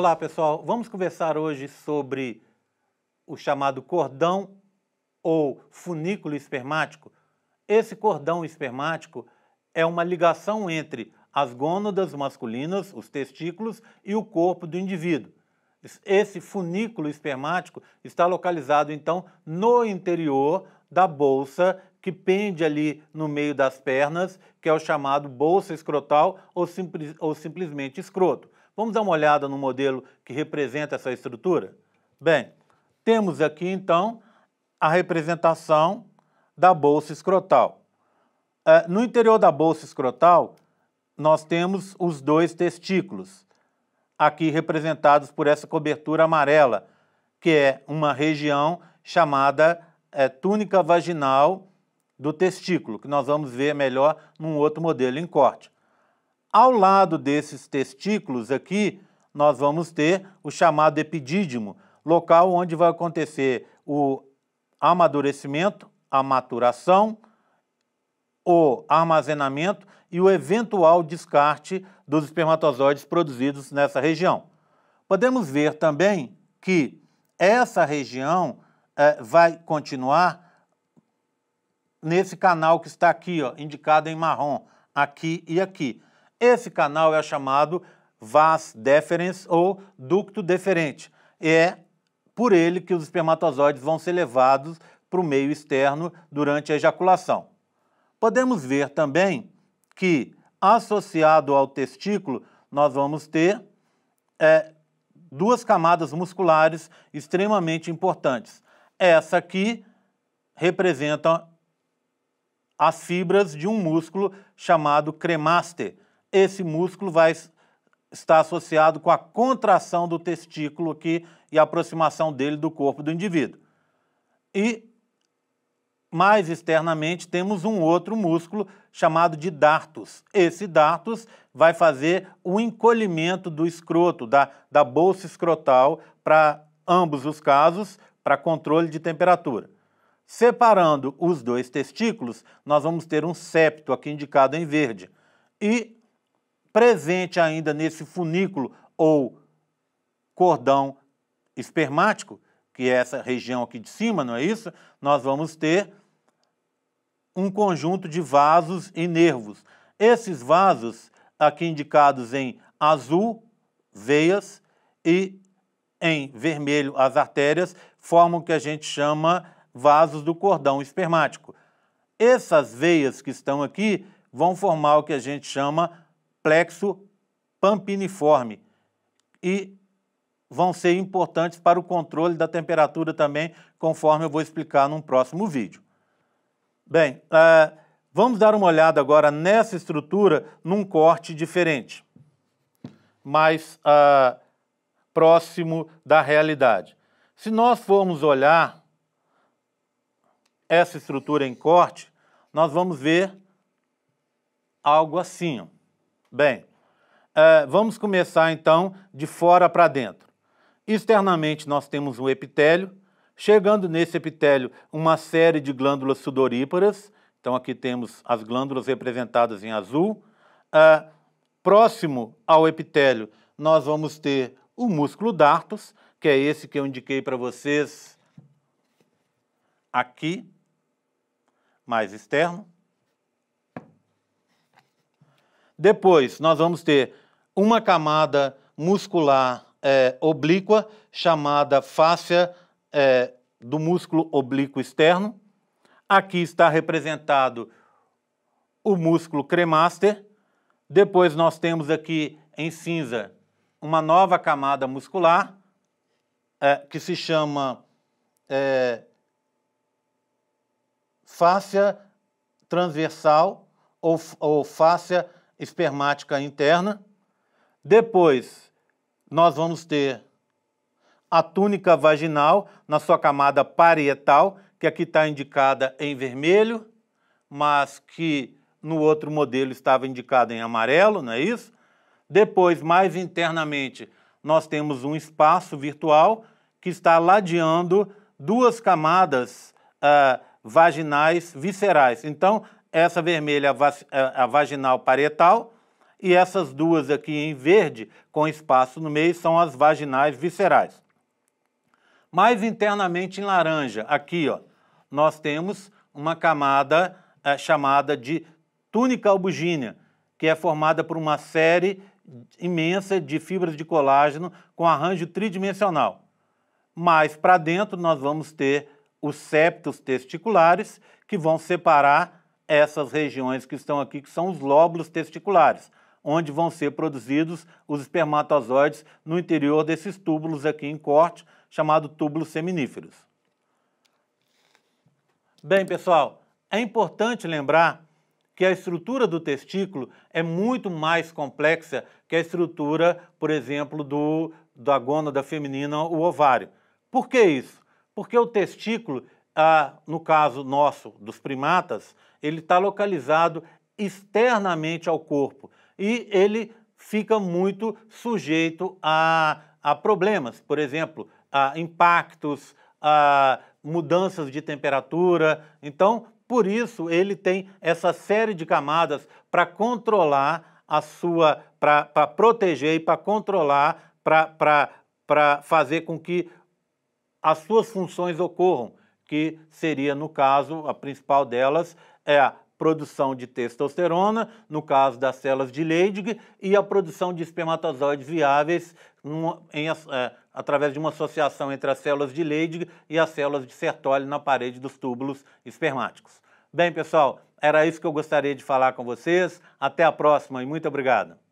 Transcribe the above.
Olá, pessoal. Vamos conversar hoje sobre o chamado cordão ou funículo espermático. Esse cordão espermático é uma ligação entre as gônadas masculinas, os testículos, e o corpo do indivíduo. Esse funículo espermático está localizado, então, no interior da bolsa que pende ali no meio das pernas, que é o chamado bolsa escrotal ou, simples, ou simplesmente escroto. Vamos dar uma olhada no modelo que representa essa estrutura? Bem, temos aqui então a representação da bolsa escrotal. É, no interior da bolsa escrotal, nós temos os dois testículos, aqui representados por essa cobertura amarela, que é uma região chamada é, túnica vaginal do testículo, que nós vamos ver melhor num outro modelo em corte. Ao lado desses testículos aqui, nós vamos ter o chamado epidídimo, local onde vai acontecer o amadurecimento, a maturação, o armazenamento e o eventual descarte dos espermatozoides produzidos nessa região. Podemos ver também que essa região é, vai continuar nesse canal que está aqui, ó, indicado em marrom, aqui e aqui. Esse canal é chamado vas deferens ou ducto deferente. É por ele que os espermatozoides vão ser levados para o meio externo durante a ejaculação. Podemos ver também que, associado ao testículo, nós vamos ter é, duas camadas musculares extremamente importantes. Essa aqui representa as fibras de um músculo chamado cremaster, esse músculo vai estar associado com a contração do testículo aqui e a aproximação dele do corpo do indivíduo. E mais externamente temos um outro músculo chamado de dartus. Esse dartus vai fazer o encolhimento do escroto, da, da bolsa escrotal, para ambos os casos, para controle de temperatura. Separando os dois testículos, nós vamos ter um septo, aqui indicado em verde, e presente ainda nesse funículo ou cordão espermático, que é essa região aqui de cima, não é isso? Nós vamos ter um conjunto de vasos e nervos. Esses vasos, aqui indicados em azul, veias, e em vermelho, as artérias, formam o que a gente chama vasos do cordão espermático. Essas veias que estão aqui vão formar o que a gente chama plexo pampiniforme e vão ser importantes para o controle da temperatura também, conforme eu vou explicar num próximo vídeo. Bem, uh, vamos dar uma olhada agora nessa estrutura num corte diferente, mais uh, próximo da realidade. Se nós formos olhar essa estrutura em corte, nós vamos ver algo assim. Ó. Bem, uh, vamos começar então de fora para dentro. Externamente nós temos um epitélio, chegando nesse epitélio uma série de glândulas sudoríparas, então aqui temos as glândulas representadas em azul. Uh, próximo ao epitélio nós vamos ter o músculo dartus, que é esse que eu indiquei para vocês aqui, mais externo. Depois, nós vamos ter uma camada muscular é, oblíqua, chamada fáscia é, do músculo oblíquo externo. Aqui está representado o músculo cremaster. Depois nós temos aqui em cinza uma nova camada muscular é, que se chama é, fáscia transversal ou, ou fáscia espermática interna. Depois, nós vamos ter a túnica vaginal na sua camada parietal, que aqui está indicada em vermelho, mas que no outro modelo estava indicada em amarelo, não é isso? Depois, mais internamente, nós temos um espaço virtual que está ladeando duas camadas ah, vaginais viscerais. Então, essa vermelha eh, a vaginal parietal e essas duas aqui em verde com espaço no meio são as vaginais viscerais. Mais internamente em laranja, aqui ó, nós temos uma camada é, chamada de túnica albugínea, que é formada por uma série imensa de fibras de colágeno com arranjo tridimensional. Mais para dentro nós vamos ter os septos testiculares que vão separar essas regiões que estão aqui, que são os lóbulos testiculares, onde vão ser produzidos os espermatozoides no interior desses túbulos aqui em corte, chamado túbulos seminíferos. Bem, pessoal, é importante lembrar que a estrutura do testículo é muito mais complexa que a estrutura, por exemplo, do, da gônada feminina, o ovário. Por que isso? Porque o testículo, ah, no caso nosso, dos primatas, ele está localizado externamente ao corpo e ele fica muito sujeito a, a problemas, por exemplo, a impactos, a mudanças de temperatura. Então, por isso, ele tem essa série de camadas para controlar a sua, para proteger e para controlar, para fazer com que as suas funções ocorram, que seria, no caso, a principal delas, é a produção de testosterona, no caso das células de Leydig, e a produção de espermatozoides viáveis em, é, através de uma associação entre as células de Leydig e as células de Sertoli na parede dos túbulos espermáticos. Bem, pessoal, era isso que eu gostaria de falar com vocês. Até a próxima e muito obrigado.